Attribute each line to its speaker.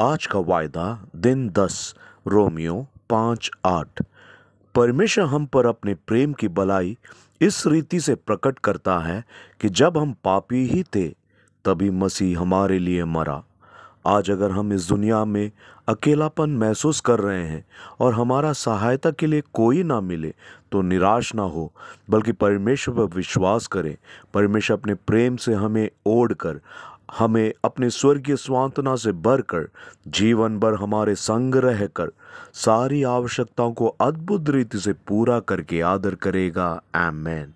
Speaker 1: आज का वायदा दिन दस रोमियो पाँच आठ परमेश्वर हम पर अपने प्रेम की भलाई इस रीति से प्रकट करता है कि जब हम पापी ही थे तभी मसीह हमारे लिए मरा आज अगर हम इस दुनिया में अकेलापन महसूस कर रहे हैं और हमारा सहायता के लिए कोई ना मिले तो निराश ना हो बल्कि परमेश्वर पर विश्वास करें परमेश्वर अपने प्रेम से हमें ओढ़ कर हमें अपने स्वर्गीय स्वांतना से भरकर जीवन भर हमारे संग रहकर सारी आवश्यकताओं को अद्भुत रीति से पूरा करके आदर करेगा एम मैन